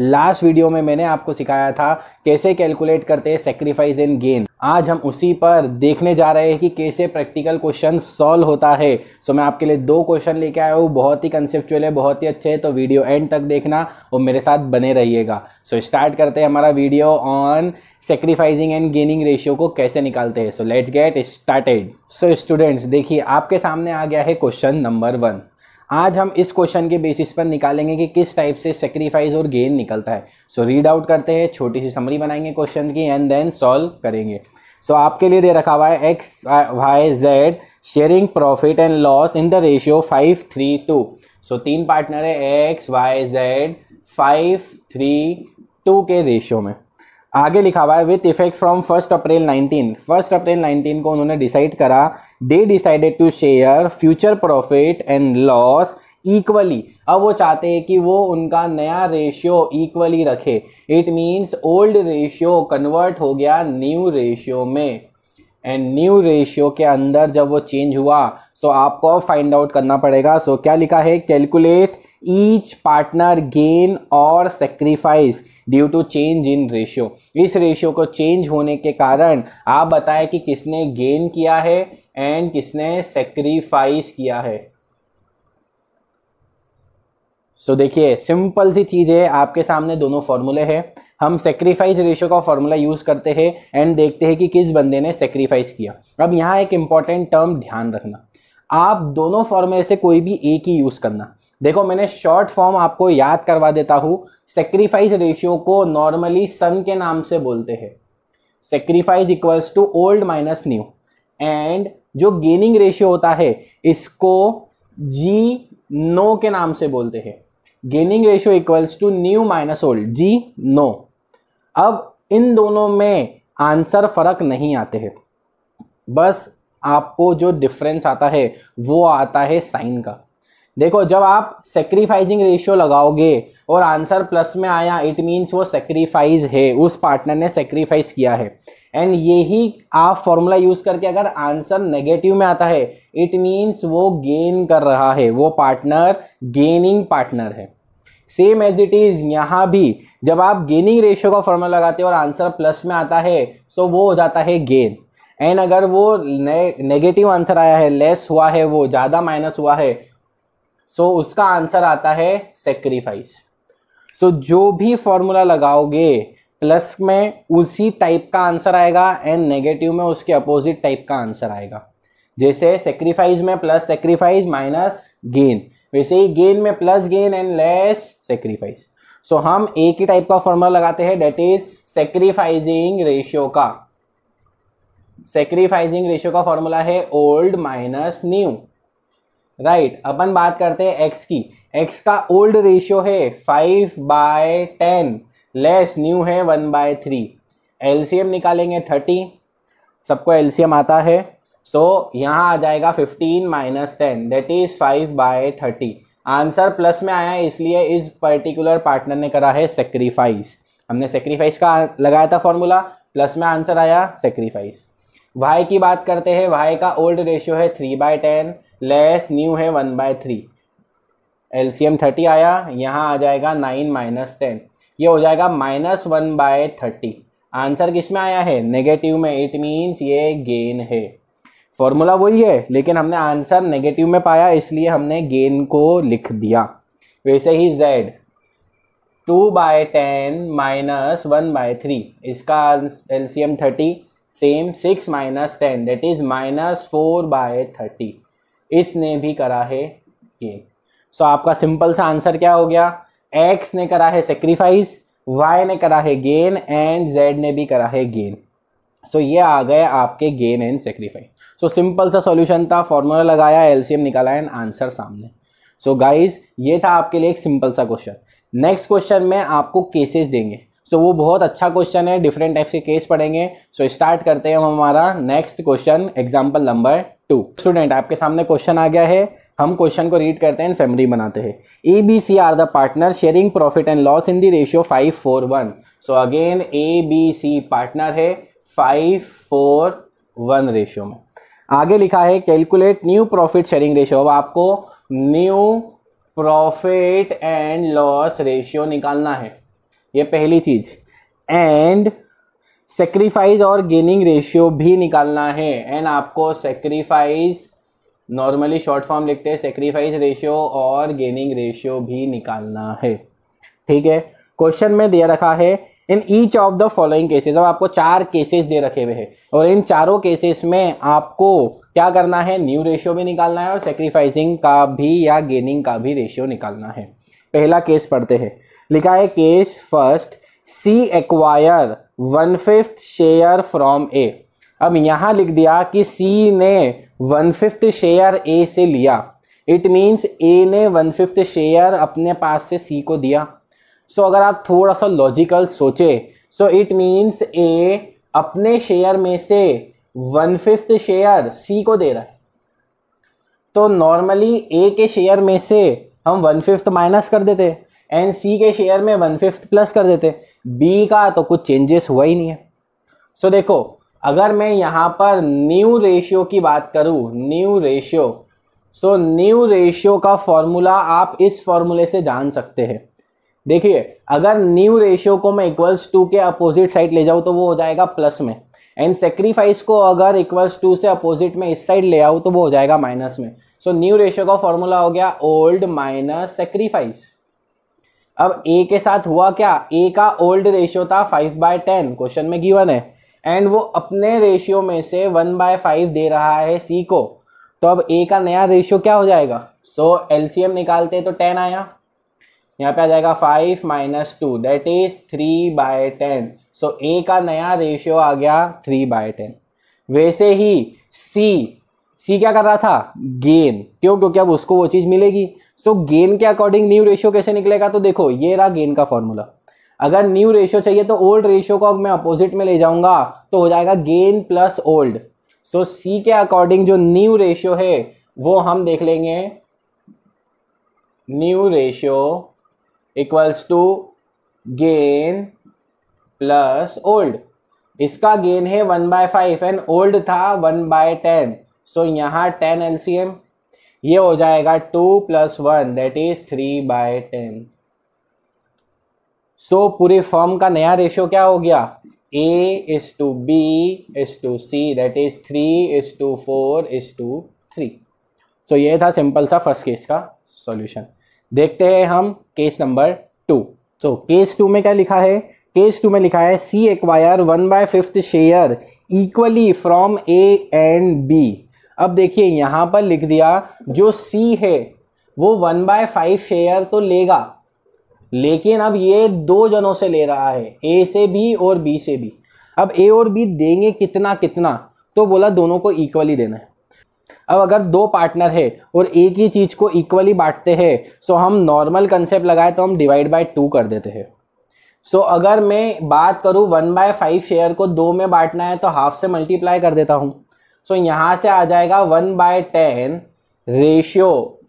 last video में मैंने आपको सिखाया था कैसे कैलकुलेट करते हैं सेक्रीफाइस एंड गेन आज हम उसी पर देखने जा रहे हैं कि कैसे प्रैक्टिकल क्वेश्चन सॉल्व होता है सो मैं आपके लिए दो क्वेश्चन लेके आया हूँ बहुत ही कंसेप्चुअल है बहुत ही अच्छे है तो वीडियो एंड तक देखना और मेरे साथ बने रहिएगा सो स्टार्ट करते हैं हमारा video on sacrificing and gaining ratio को कैसे निकालते हैं so let's get started so students देखिए आपके सामने आ गया है क्वेश्चन नंबर वन आज हम इस क्वेश्चन के बेसिस पर निकालेंगे कि किस टाइप से सेक्रीफाइस और गेन निकलता है सो so, रीड आउट करते हैं छोटी सी समरी बनाएंगे क्वेश्चन की एंड देन सॉल्व करेंगे सो so, आपके लिए दे रखा हुआ है X Y Z sharing profit and loss in the ratio five three two so तीन पार्टनर है X Y Z five three two के रेशियो में आगे लिखा हुआ है with effect from first April 19 first April 19 को उन्होंने डिसाइड करा दे decided to share future profit and loss equally अब वो चाहते हैं कि वो उनका नया रेशियो इक्वली रखे it means old ratio convert हो गया न्यू रेशियो में एंड न्यू रेशियो के अंदर जब वो चेंज हुआ सो so आपको फाइंड आउट करना पड़ेगा सो so क्या लिखा है कैलकुलेट ईच पार्टनर गेन और sacrifice due to change in ratio इस रेशियो को चेंज होने के कारण आप बताएं कि किसने गेन किया है एंड किसने सेक्रीफाइस किया है सो so, देखिए सिंपल सी चीज़ है आपके सामने दोनों फॉर्मूले हैं हम सेक्रीफाइस रेशियो का फॉर्मूला यूज़ करते हैं एंड देखते हैं कि किस बंदे ने सेक्रीफाइस किया अब यहाँ एक इंपॉर्टेंट टर्म ध्यान रखना आप दोनों फॉर्मूले से कोई भी एक ही यूज़ करना देखो मैंने शॉर्ट फॉर्म आपको याद करवा देता हूँ सेक्रीफाइस रेशियो को नॉर्मली सन के नाम से बोलते हैं sacrifice equals to old minus new and जो गेनिंग रेशियो होता है इसको जी नो के नाम से बोलते हैं gaining ratio equals to new minus old जी नो अब इन दोनों में आंसर फर्क नहीं आते हैं बस आपको जो डिफरेंस आता है वो आता है साइन का देखो जब आप सेक्रीफाइजिंग रेशियो लगाओगे और आंसर प्लस में आया इट मीन्स वो सेक्रीफाइज है उस पार्टनर ने सेक्रीफाइस किया है एंड यही आप फॉर्मूला यूज़ करके अगर आंसर नेगेटिव में आता है इट मीन्स वो गेन कर रहा है वो पार्टनर गेनिंग पार्टनर है सेम एज इट इज़ यहाँ भी जब आप गेनिंग रेशियो का फॉर्मूला लगाते हो और आंसर प्लस में आता है सो वो हो जाता है गेन एंड अगर वो ने, नेगेटिव आंसर आया है लेस हुआ है वो ज़्यादा माइनस हुआ है सो so, उसका आंसर आता है सेक्रीफाइस सो so, जो भी फॉर्मूला लगाओगे प्लस में उसी टाइप का आंसर आएगा एंड नेगेटिव में उसके अपोजिट टाइप का आंसर आएगा जैसे सेक्रीफाइस में प्लस सेक्रीफाइस माइनस गेन वैसे ही गेन में plus gain and less sacrifice so हम एक ही टाइप का फॉर्मूला लगाते हैं डेट इज सेक्रीफाइजिंग रेशियो का सेक्रीफाइजिंग रेशियो का फॉर्मूला है old minus new right right, अपन बात करते हैं एक्स की एक्स का ओल्ड रेशियो है five by ten less new है वन बाय थ्री एल निकालेंगे थर्टी सबको एल आता है सो so, यहाँ आ जाएगा fifteen minus ten that is five by thirty answer plus में आया इसलिए इस पर्टिकुलर पार्टनर ने करा है सेक्रीफाइस हमने सेक्रीफाइस का लगाया था फॉर्मूला प्लस में आंसर आया सेक्रीफाइस वाई की बात करते हैं वाई का ओल्ड रेशियो है three by ten less new है one by three L C M thirty आया यहाँ आ जाएगा नाइन माइनस टेन ये हो जाएगा minus one by thirty answer किस में आया है नेगेटिव में इट मीन्स ये गेन है फॉर्मूला वही है लेकिन हमने आंसर नेगेटिव में पाया इसलिए हमने गेन को लिख दिया वैसे ही Z two by ten minus one by three इसका L C M thirty same six minus ten that is minus four by thirty इसने भी करा है ये सो so, आपका सिंपल सा आंसर क्या हो गया एक्स ने करा है सेक्रीफाइस वाई ने करा है गेन एंड जेड ने भी करा है गेन सो so, ये आ गए आपके gain and sacrifice so simple सा सॉल्यूशन था फॉर्मूला लगाया एलसीएम निकाला एंड आंसर सामने सो so, गाइस ये था आपके लिए एक सिंपल सा क्वेश्चन नेक्स्ट क्वेश्चन में आपको केसेस देंगे सो तो वो बहुत अच्छा क्वेश्चन है डिफरेंट टाइप्स के केस पढ़ेंगे सो स्टार्ट करते हैं हम हमारा next question example number two student आपके सामने क्वेश्चन आ गया है हम क्वेश्चन को रीड करते हैं सेमरी बनाते हैं A B C are the partner sharing profit and loss in the ratio five four one so again A B C partner है फाइव फोर वन रेशियो में आगे लिखा है calculate new profit sharing ratio अब आपको new profit and loss ratio निकालना है ये पहली चीज एंड सेक्रीफाइज और गेनिंग रेशियो भी निकालना है एंड आपको सेक्रीफाइज नॉर्मली शॉर्ट फॉर्म लिखते हैं सेक्रीफाइज रेशियो और गेनिंग रेशियो भी निकालना है ठीक है क्वेश्चन में दे रखा है in each of the following cases अब आपको चार केसेस दे रखे हुए हैं और इन चारों केसेस में आपको क्या करना है न्यू रेशियो भी निकालना है और सेक्रीफाइसिंग का भी या गेनिंग का भी रेशियो निकालना है पहला केस पढ़ते हैं लिखा है case first C acquire one fifth share from A अब यहाँ लिख दिया कि सी ने वन फिफ्थ शेयर ए से लिया इट मीन्स ए ने वन फिफ्थ शेयर अपने पास से सी को दिया सो so, अगर आप थोड़ा सा लॉजिकल सोचे सो इट मीन्स ए अपने शेयर में से वन फिफ्थ शेयर सी को दे रहा है तो नॉर्मली ए के शेयर में से हम वन फिफ्थ माइनस कर देते एंड सी के शेयर में वन फिफ्थ प्लस कर देते बी का तो कुछ चेंजेस हुआ ही नहीं है सो so, देखो अगर मैं यहाँ पर न्यू रेशियो की बात करूँ new ratio so new ratio का फॉर्मूला आप इस फॉर्मूले से जान सकते हैं देखिए अगर न्यू रेशियो को मैं इक्वल्स टू के अपोजिट साइड ले जाऊँ तो वो हो जाएगा प्लस में एंड सेक्रीफाइस को अगर इक्वल्स टू से अपोजिट में इस साइड ले आऊँ तो वो हो जाएगा माइनस में सो न्यू रेशियो का फॉर्मूला हो गया ओल्ड माइनस सेक्रीफाइस अब ए के साथ हुआ क्या ए का ओल्ड रेशियो था फाइव बाय टेन क्वेश्चन में गिवन है एंड वो अपने रेशियो में से वन बाय फाइव दे रहा है सी को तो अब ए का नया रेशियो क्या हो जाएगा सो so, एम निकालते तो टेन आया यहाँ पे आ जाएगा five minus two that is three by ten so A का नया रेशियो आ गया थ्री बाय टेन वैसे ही सी सी क्या कर रहा था गेन क्यों क्योंकि अब उसको वो चीज़ मिलेगी सो गेन के अकॉर्डिंग न्यू रेशियो कैसे निकलेगा तो देखो ये रहा गेन का फॉर्मूला अगर न्यू रेशियो चाहिए तो ओल्ड रेशियो को मैं अपोजिट में ले जाऊंगा तो हो जाएगा gain plus old so C के अकॉर्डिंग जो न्यू रेशियो है वो हम देख लेंगे new ratio equals to gain plus old इसका गेन है one by five and old था वन बाय टेन सो यहाँ टेन एम ये हो जाएगा two plus one that is three by ten so पूरे फॉर्म का नया रेशियो क्या हो गया A is to B is to C that is three is to four is to three so ये था सिंपल सा फर्स्ट केस का सॉल्यूशन देखते हैं हम case number two so case two में क्या लिखा है केस टू में लिखा है C acquire one by fifth share equally from A and B अब देखिए यहाँ पर लिख दिया जो सी है वो वन बाय फाइव शेयर तो लेगा लेकिन अब ये दो जनों से ले रहा है ए से भी और बी से भी अब ए और बी देंगे कितना कितना तो बोला दोनों को इक्वली देना है अब अगर दो पार्टनर है और एक ही चीज़ को इक्वली बांटते हैं सो हम नॉर्मल कंसेप्ट लगाए तो हम डिवाइड बाय टू कर देते हैं सो अगर मैं बात करूँ वन बाय फाइव शेयर को दो में बांटना है तो हाफ से मल्टीप्लाई कर देता हूँ सो so, यहाँ से आ जाएगा one by ten ratio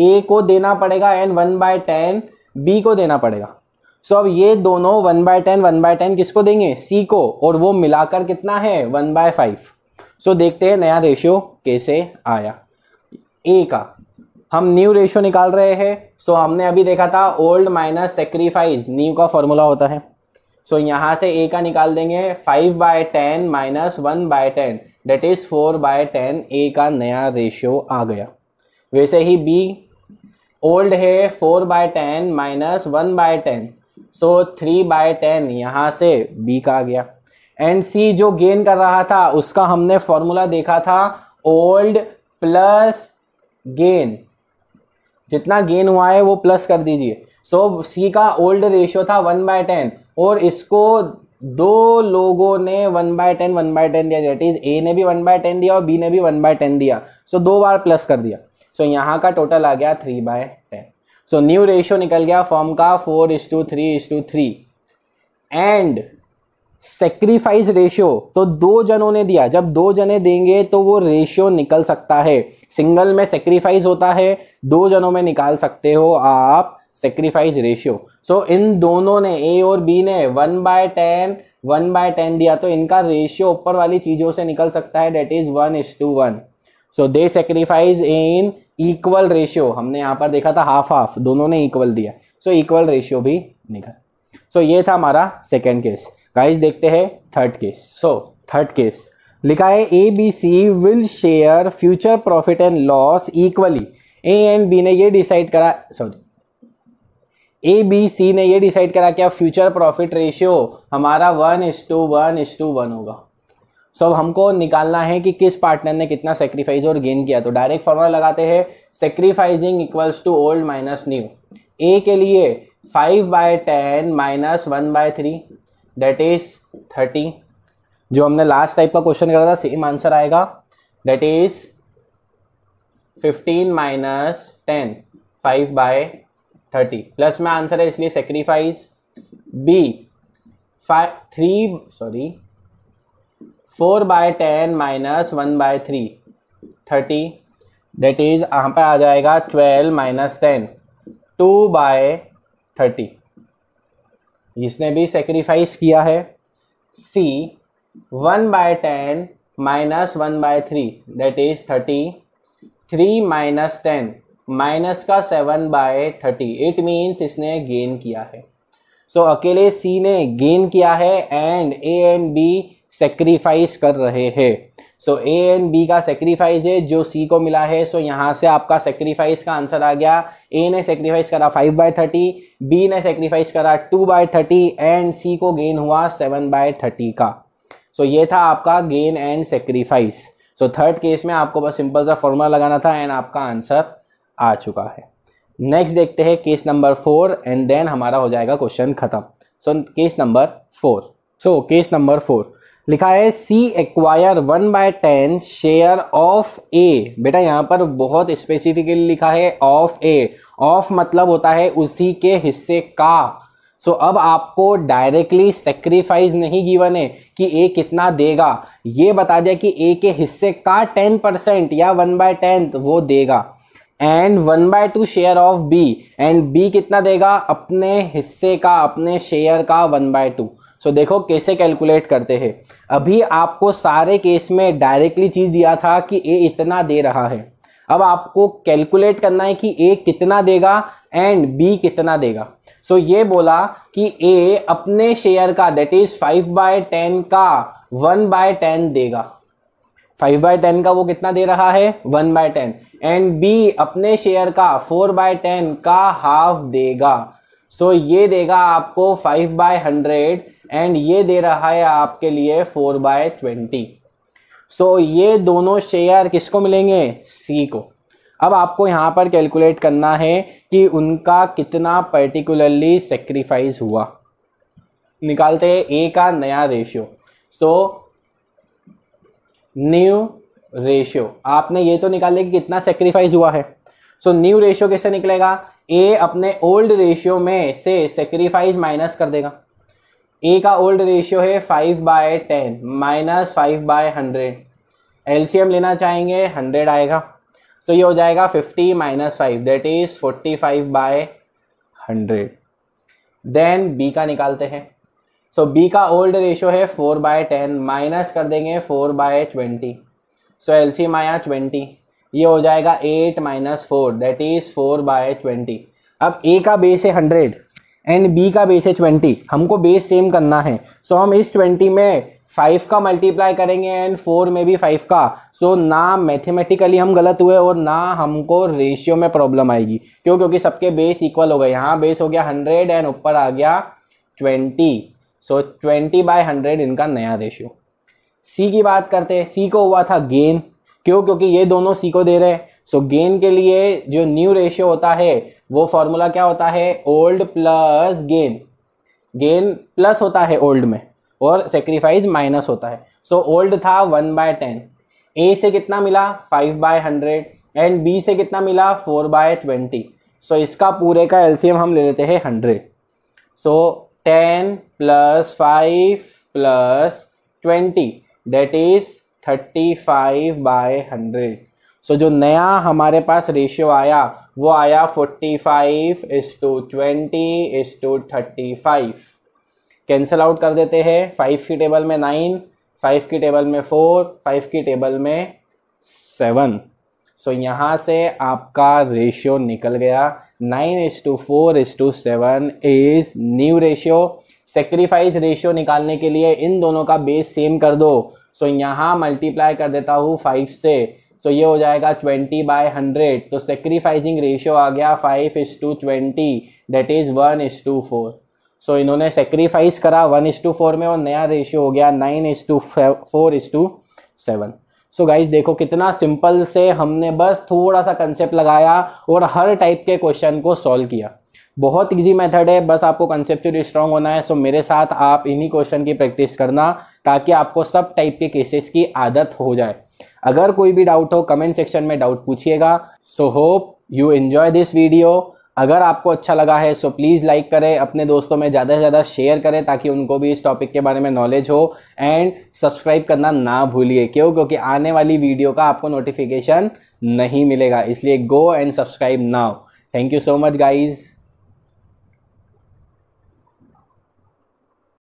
A को देना पड़ेगा and one by ten B को देना पड़ेगा सो so, अब ये दोनों one by ten one by ten किसको देंगे सी को और वो मिलाकर कितना है वन बाय फाइव सो देखते हैं नया रेशियो कैसे आया ए का हम न्यू रेशियो निकाल रहे हैं सो so, हमने अभी देखा था ओल्ड माइनस सेक्रीफाइज न्यू का फॉर्मूला होता है सो so, यहाँ से ए का निकाल देंगे five by ten minus one by ten that is four by ten A का नया रेशियो आ गया वैसे ही बी ओल्ड है four by ten minus one by ten so three by ten यहाँ से बी का आ गया एंड सी जो गेन कर रहा था उसका हमने फॉर्मूला देखा था ओल्ड प्लस गेन जितना गेन हुआ है वो प्लस कर दीजिए सो so, सी का ओल्ड रेशियो था वन बाय टेन और इसको दो लोगों ने one by ten one by ten दिया दैट इज ए ने भी वन बाय टेन दिया और बी ने भी वन बाय टेन दिया सो so, दो बार प्लस कर दिया सो so, यहाँ का टोटल आ गया three by ten so new ratio निकल गया फॉर्म का four is to three is to three and sacrifice ratio तो दो जनों ने दिया जब दो जने देंगे तो वो रेशियो निकल सकता है सिंगल में सेक्रीफाइस होता है दो जनों में निकाल सकते हो आप सेक्रीफाइस रेशियो सो इन दोनों ने ए और बी ने one by ten one by ten दिया तो इनका रेशियो ऊपर वाली चीज़ों से निकल सकता है that is one is to one so they sacrifice in equal ratio हमने यहाँ पर देखा था हाफ हाफ दोनों ने इक्वल दिया सो इक्वल रेशियो भी निकल सो so, ये था हमारा सेकेंड केस गाइज देखते हैं third case so third case लिखा है A B C will share future profit and loss equally A and B ने ये डिसाइड करा सॉरी ए बी सी ने ये डिसाइड करा कि अब फ्यूचर प्रॉफिट रेशियो हमारा one is to one is to one होगा सो so, अब हमको निकालना है कि किस पार्टनर ने कितना सेक्रीफाइस और गेन किया तो डायरेक्ट फॉर्मूला लगाते हैं sacrificing equals to old minus new A के लिए five by ten minus one by three that is thirty जो हमने लास्ट टाइप का क्वेश्चन करा था सेम आंसर आएगा that is fifteen minus ten five by thirty plus में answer है इसलिए sacrifice B five three sorry four by ten minus one by three thirty that is यहाँ पर आ जाएगा twelve minus ten to by thirty जिसने भी sacrifice किया है C one by ten minus one by three that is thirty three minus ten minus का seven by thirty it means इसने गेन किया है सो so, अकेले सी ने गेन किया है and A and B sacrifice कर रहे हैं सो ए एंड बी का सेक्रीफाइस है जो सी को मिला है सो so यहाँ से आपका सेक्रीफाइस का आंसर आ गया ए ने सेक्रीफाइस करा फाइव बाय थर्टी बी ने सेक्रीफाइस करा two by thirty and C को गेन हुआ सेवन बाय थर्टी का सो so ये था आपका gain and sacrifice so third case में आपको बस सिंपल सा फॉर्मूला लगाना था एंड आपका आंसर आ चुका है नेक्स्ट देखते हैं case number four and then हमारा हो जाएगा क्वेश्चन खत्म so case number four so case number four लिखा है C acquire one by ten share of A बेटा यहाँ पर बहुत स्पेसिफिकली लिखा है ऑफ ए ऑफ मतलब होता है उसी के हिस्से का सो so, अब आपको डायरेक्टली सेक्रीफाइस नहीं गिवन है कि ए कितना देगा ये बता दिया कि ए के हिस्से का टेन परसेंट या वन बाय टेंथ वो देगा एंड one by two share of B and B कितना देगा अपने हिस्से का अपने शेयर का वन बाय टू सो देखो कैसे कैलकुलेट करते हैं अभी आपको सारे केस में डायरेक्टली चीज़ दिया था कि ए इतना दे रहा है अब आपको कैलकुलेट करना है कि ए कितना देगा एंड बी कितना देगा सो so, ये बोला कि ए अपने शेयर का that is five by ten का वन बाय टेन देगा फाइव बाय टेन का वो कितना दे रहा है one by ten and B अपने शेयर का फोर बाय टेन का हाफ देगा सो so, ये देगा आपको फाइव बाय हंड्रेड एंड ये दे रहा है आपके लिए फोर बाय ट्वेंटी सो ये दोनों शेयर किसको मिलेंगे सी को अब आपको यहाँ पर कैलकुलेट करना है कि उनका कितना पर्टिकुलरली सेक्रीफाइस हुआ निकालते हैं ए का नया रेशियो सो न्यू रेशियो आपने ये तो निकाल लिया कि कितना सेक्रीफाइस हुआ है सो न्यू रेशियो कैसे निकलेगा ए अपने ओल्ड रेशियो में से सेक्रीफाइस माइनस कर देगा ए का ओल्ड रेशियो है five by ten minus five by hundred LCM लेना चाहेंगे हंड्रेड आएगा तो ये हो जाएगा fifty minus five that is forty five by hundred then B का निकालते हैं सो बी का ओल्ड रेशियो है फोर बाय टेन माइनस कर देंगे four by twenty so L C आया ट्वेंटी ये हो जाएगा eight minus four that is four by twenty अब ए का बेस है हंड्रेड एंड बी का बेस है ट्वेंटी हमको बेस सेम करना है सो so, हम इस ट्वेंटी में फाइव का मल्टीप्लाई करेंगे एंड फोर में भी फाइव का सो so, ना मैथमेटिकली हम गलत हुए और ना हमको रेशियो में प्रॉब्लम आएगी क्यों क्योंकि सबके बेस इक्वल हो गए यहाँ बेस हो गया हंड्रेड एंड ऊपर आ गया twenty so twenty by hundred इनका नया रेशियो सी की बात करते हैं सी को हुआ था गेन क्यों क्योंकि ये दोनों सी को दे रहे हैं सो गेन के लिए जो न्यू रेशियो होता है वो फॉर्मूला क्या होता है old plus gain gain plus होता है ओल्ड में और सेक्रीफाइस माइनस होता है सो so, ओल्ड था वन बाय टेन ए से कितना मिला five by hundred and B से कितना मिला फोर बाय ट्वेंटी सो इसका पूरे का एलसीएम हम ले लेते हैं hundred so ten plus five plus twenty that is thirty five by hundred so जो नया हमारे पास रेशियो आया वो आया forty five is to twenty is to thirty five cancel out कर देते हैं फाइव की टेबल में नाइन फाइव की टेबल में फोर फाइव की टेबल में सेवन सो so, यहाँ से आपका रेशियो निकल गया nine is to four is to seven is new ratio sacrifice ratio निकालने के लिए इन दोनों का बेस सेम कर दो सो so, यहाँ मल्टीप्लाई कर देता हूँ फाइव से सो so, ये हो जाएगा ट्वेंटी बाय हंड्रेड तो सेक्रीफाइसिंग रेशियो आ गया five is to twenty that is one is to four so इन्होंने सेक्रीफाइस करा वन इज टू फोर में और नया रेशियो हो गया nine is to four is to seven so guys देखो कितना सिंपल से हमने बस थोड़ा सा कंसेप्ट लगाया और हर टाइप के क्वेश्चन को सॉल्व किया बहुत इजी मेथड है बस आपको कंसेप्चुअली स्ट्रांग होना है सो मेरे साथ आप इन्हीं क्वेश्चन की प्रैक्टिस करना ताकि आपको सब टाइप के केसेस की आदत हो जाए अगर कोई भी डाउट हो कमेंट सेक्शन में डाउट पूछिएगा so hope you enjoy this video अगर आपको अच्छा लगा है सो प्लीज़ लाइक करें अपने दोस्तों में ज़्यादा से ज़्यादा शेयर करें ताकि उनको भी इस टॉपिक के बारे में नॉलेज हो एंड सब्सक्राइब करना ना भूलिए क्यों क्योंकि आने वाली वीडियो का आपको नोटिफिकेशन नहीं मिलेगा इसलिए go and subscribe now thank you so much guys